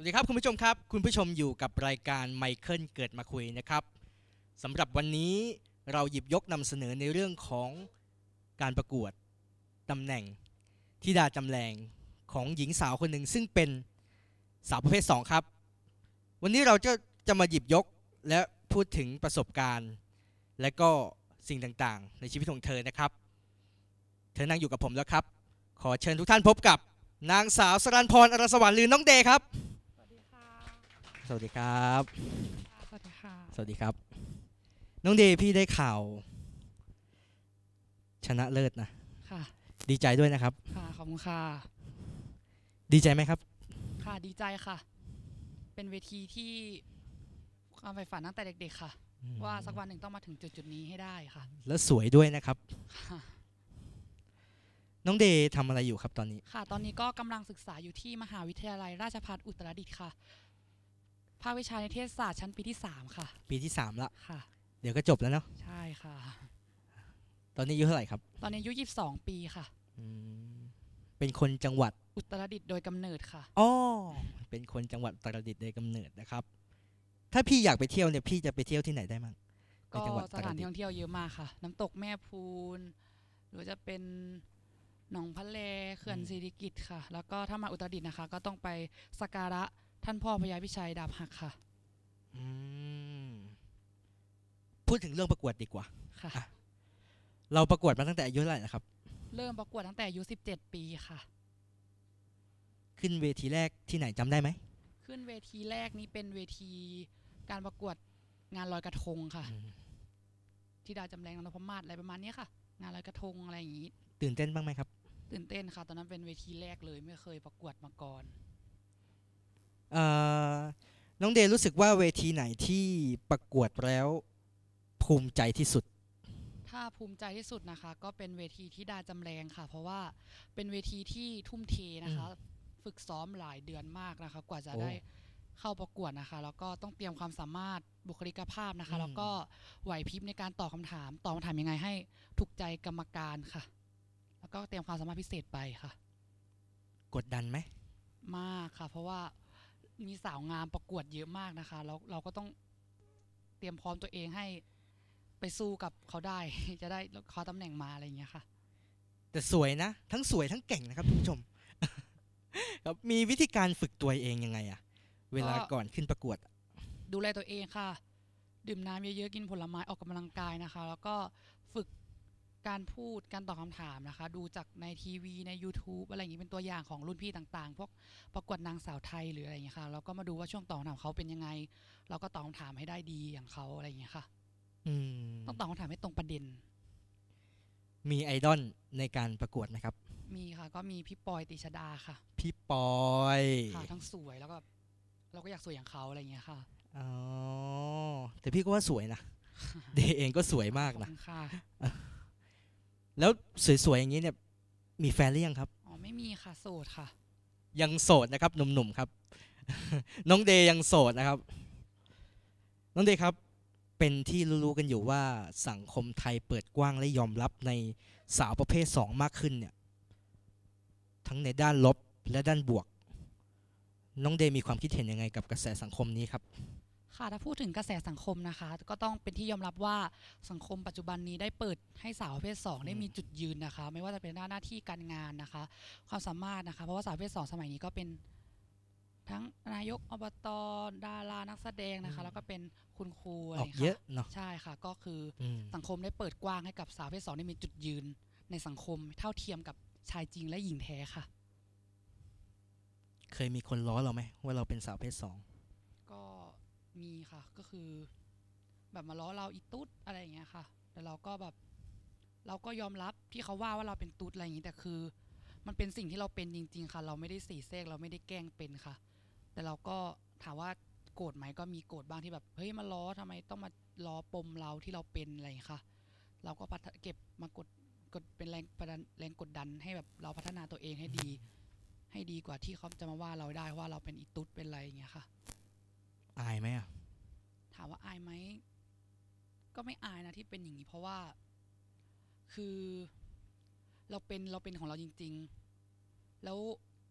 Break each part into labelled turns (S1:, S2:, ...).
S1: สวัสดีครับคุณผู้ชมครับคุณผู้ชมอยู่กับรายการไมเคิลเกิดมาคุยนะครับสำหรับวันนี้เราหยิบยกนำเสนอในเรื่องของการประกวดตำแหน่งทิดาจำแรงของหญิงสาวคนหนึ่ง ซึ่งเป็นสาวประเภท 2 ครับ วันนี้เราจะจะมาหยิบยกและพูดถึงประสบการณ์ และก็สิ่งต่างๆ ในชีวิตของเธอนะครับ เธอนั่งอยู่กับผมแล้วครับ ขอเชิญทุกท่านพบกับนางสาวสรันพรอรสวรรค์หรือน้องเดครับสวัสดีครับสวัสดีค่ะ สวัสดีครับ น้องเดย์พี่ได้ข่าว ชนะเลิศนะ ค่ะ ดีใจด้วยนะครับ
S2: ค่ะ ขอบคุณค่ะ ดีใจไหมครับ ค่ะ ดีใจค่ะ เป็นเวทีที่ความใฝ่ฝันตั้งแต่เด็กๆค่ะ ว่าสักวันหนึ่งต้องมาถึงจุดๆนี้ให้ได้ค่ะ
S1: แล้วสวยด้วยนะครับน้องเดย์ทำอะไรอยู่ครับตอนนี้ ค
S2: ่ะ ตอนนี้ก็กำลังศึกษาอยู่ที่มหาวิทยาลัยราชภัฏอุตรดิตถ์ค่ะภาควิชานิเทศศาสตร์ชั้นปีที่สามค่ะ
S1: ปีที่สามละค่ะ เดี๋ยวก็จบแล้วเนาะใช่ค่ะ ตอนนี้อายุเท่าไหร่ครับ
S2: ตอนนี้อายุยี่สสิบองปีค่ะ
S1: เป็นคนจังหวัด
S2: อุตรดิตถ์โดยกำเนิดค่ะอ๋อ
S1: เป็นคนจังหวัดอุตรดิตถ์โดยกำเนิดนะครับ ถ้าพี่อยากไปเที่ยวเนี่ยพี่จะไปเที่ยวที่ไหนได้มั้งก็จังหวัดอุสตรถานดิที่ตถ์ท่
S2: องเที่ยวเยอะมากค่ะน้ำตกแม่พูน หรือจะเป็นหนองพะเลเขื่อนศรีิกิจค่ะ แล้วก็ถ้ามาอุตรดิตถ์นะคะ ก็ต้องไปสักการะท่านพ่อพญาพิชัยดาบหักค่ะ
S1: พูดถึงเรื่องประกวดดีกว่า ค่ะ เราประกวดมาตั้งแต่อายุเท่าไหร่นะครับ
S2: เริ่มประกวดตั้งแต่อายุสิบเจ็ดปีค่ะ
S1: ขึ้นเวทีแรกที่ไหนจำได้ไหม
S2: ขึ้นเวทีแรกนี้เป็นเวที การประกวดงานลอยกระทงค่ะ ที่ดาจำแรงนพมาศอะไรประมาณนี้ค่ะ งานลอยกระทงอะไรอย่างนี้
S1: ตื่นเต้นบ้างไหมครับ
S2: ตื่นเต้นค่ะ ตอนนั้นเป็นเวทีแรกเลยไม่เคยประกวดมาก่อน
S1: น้องเดรู้สึกว่าเวทีไหนที่ประกวดแล้ว ภูมิใจที่สุด
S2: ถ้าภูมิใจที่สุดนะคะ ก็เป็นเวทีที่ดาจำแรงค่ะ เพราะว่าเป็นเวทีที่ทุ่มเทนะคะ ฝึกซ้อมหลายเดือนมากนะคะกว่าจะได้เข้าประกวดนะคะแล้วก็ต้องเตรียมความสามารถบุคลิกภาพนะคะแล้วก็ไหวพริบในการตอบคาถามตอบคำถามยังไงให้ถูกใจกรรมการค่ะ แล้วก็เตรียมความสามารถพิเศษไปค่ะ กดดันไหมมากค่ะ เพราะว่ามีสาวงามประกวดเยอะมากนะคะแล้วเราก็ต้องเตรียมพร้อมตัวเองให้ไปสู้กับเขาได้ จะได้ขว้อตำแหน่งมาอะไรอย่างเงี้ยค่ะ
S1: แต่สวยนะทั้งสวยทั้งเก่งนะครับทุกผู้ชมครับมีวิธีการฝึกตัวเองยังไงอะเวลาก่อนขึ้นประกวด
S2: ดูแลตัวเองค่ะดื่มน้ำเยอะๆกินผลไม้ออกกำลังกายนะคะ แล้วก็ฝึกการพูดการตอบคำถามนะคะ ดูจากในทีวีใน YouTube อะไรอย่างนี้เป็นตัวอย่างของรุ่นพี่ต่าง ๆ พวกประกวดนางสาวไทยหรืออะไรอย่างนี้ค่ะเราก็มาดูว่าช่วงตอบคำถามเขาเป็นยังไง เราก็ตอบคำถามให้ได้ดีอย่างเขาอะไรอย่างนี้ค่ะต้องตอบคำถามให้ตรงประเด็น
S1: มีไอดอลในการประกวดนะครับ
S2: มีค่ะ ก็มีพี่ปอยติชดาค่ะ
S1: พี่ปอยค่ะ
S2: ทั้งสวยแล้วก็ เราก็อยากสวยอย่างเขาอะไรอย่างนี้ค่ะ
S1: อ๋อแต่พี่ก็ว่าสวยนะเดย์เองก็สวยมากนะค่ะแล้ว สวย ๆ อย่างนี้เนี่ยมีแฟนหรือยังครับ
S2: อ๋อไม่มีค่ะโสดค่ะ
S1: ยังโสดนะครับ หนุ่มๆครับ น้องเดยังโสดนะครับ น้องเดครับเป็นที่รู้ๆกันอยู่ว่าสังคมไทยเปิดกว้างและยอมรับในสาวประเภทสองมากขึ้นเนี่ย ทั้งในด้านลบและด้านบวก น้องเดมีความคิดเห็นยังไงกับกระแสสังคมนี้ครับ
S2: ค่ะถ้าพูดถึงกระแสสังคมนะคะก็ต้องเป็นที่ยอมรับว่าสังคมปัจจุบันนี้ได้เปิดให้สาวประเภทได้มีจุดยืนนะคะ ไม่ว่าจะเป็นหน้าหน้าที่การงานนะคะความสามารถนะคะ เพราะว่าสาวประเภทสมัยนี้ก็เป็นทั้งนายกอบตดารานักแสดงนะคะแล้วก็เป็นคุณครูออรเยอะเนาะใช่ค่ะก็คือสังคมได้เปิดกว้างให้กับสาวประเภทได้มีจุดยืนในสังคมเท่าเทียมกับชายจริงและหญิงแท้ค่ะ
S1: เคยมีคนล้อเราไหม ว่าเราเป็นสาวประเภทสอง
S2: มีค่ะก็คือแบบมาล้อเราอีตุ๊ดอะไรอย่างเงี้ยค่ะ แต่เราก็แบบ เราก็ยอมรับที่เขาว่าว่าเราเป็นตุ๊ดอะไรอย่างงี้ แต่คือ มันเป็นสิ่งที่เราเป็นจริงๆค่ะ เราไม่ได้สีเซกเราไม่ได้แกล้งเป็นค่ะ แต่เราก็ถามว่าโกรธไหมก็มีโกรธบ้างที่แบบเฮ้ยมาล้อทำไมต้องมาล้อปมเราที่เราเป็นอะไรค่ะ เราก็พัฒเก็บมากดกดเป็นแรงแรงกดดันให้แบบเราพัฒนาตัวเองให้ดี ให้ดีกว่าที่เขาจะมาว่าเราได้ว่าเราเป็นอีตุ๊ดเป็นอะไรอย่างเงี้ยค่ะอายไหมอ่ะถามว่าอายไหมก็ไม่อายนะที่เป็นอย่างนี้เพราะว่าคือเราเป็นเราเป็นของเราจริงๆ แล้ว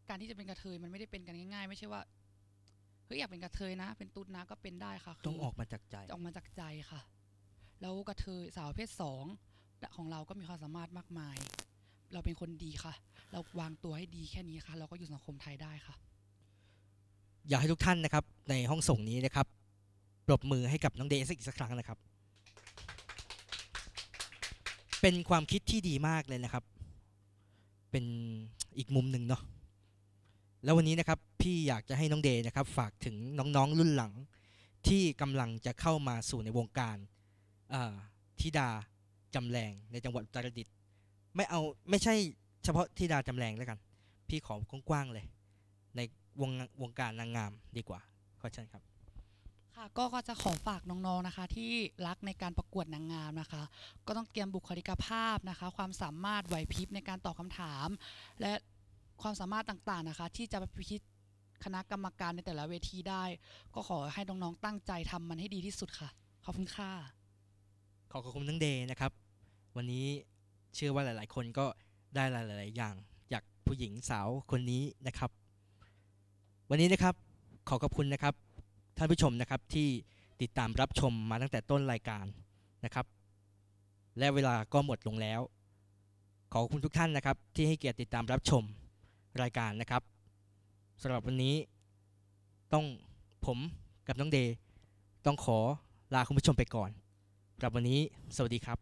S2: การที่จะเป็นกระเทยมันไม่ได้เป็นกันง่าย ๆ ไม่ใช่ว่าเฮ้ยอยากเป็นกระเทยนะ เป็นตุ๊ดนะก็เป็นได้ค่ะคต้องออกมาจากใจออกมาจากใจค่ะแล้วกระเทยสาวเพศสองของเรา ก็มีความสามารถมากมาย เราเป็นคนดีค่ะ เราวางตัวให้ดีแค่นี้ค่ะ เราก็อยู่สังคมไทยได้ค่ะ
S1: อยากให้ทุกท่านนะครับในห้องส่งนี้นะครับ ปรบมือให้กับน้องเดซอีกสักครั้งนะครับ เป็นความคิดที่ดีมากเลยนะครับ เป็นอีกมุมหนึ่งเนาะแล้ววันนี้นะครับพี่อยากจะให้น้องเดนะครับ ฝากถึงน้องๆรุ่นหลัง ที่กำลังจะเข้ามาสู่ในวงการธิดาจำแรงในจังหวัดตรดิตไม่เอาไม่ใช่เฉพาะธิดาจำแรงแล้วกัน พี่ขอกว้างๆเลยในวงวงการนางงามดีกว่าขอเชิญครับ
S2: ค่ะก็จะขอฝากน้องๆนะคะ ที่รักในการประกวดนางงามนะคะ ก็ต้องเตรียมบุคลิกภาพนะคะ ความสามารถไหวพริบในการตอบคาถาม และความสามารถต่างๆนะคะ ที่จะไปพิชิตคณะกรรมการในแต่ละเวทีได้ ก็ขอให้น้องๆตั้งใจทำมันให้ดีที่สุดค่ะขอบคุณค่ะ
S1: ขอขอบคุณทั้งเดย์นะครับ วันนี้เชื่อว่าหลาย ๆ คนก็ได้หลายๆอย่างจากผู้หญิงสาวคนนี้นะครับวันนี้นะครับขอขอบคุณนะครับท่านผู้ชมนะครับที่ติดตามรับชมมาตั้งแต่ต้นรายการนะครับ และเวลาก็หมดลงแล้ว ขอขอบคุณทุกท่านนะครับ ที่ให้เกียรติติดตามรับชมรายการนะครับสำหรับวันนี้ ต้องผมกับน้องเดย์ต้องขอลาคุณผู้ชมไปก่อนสำหรับวันนี้สวัสดีครับ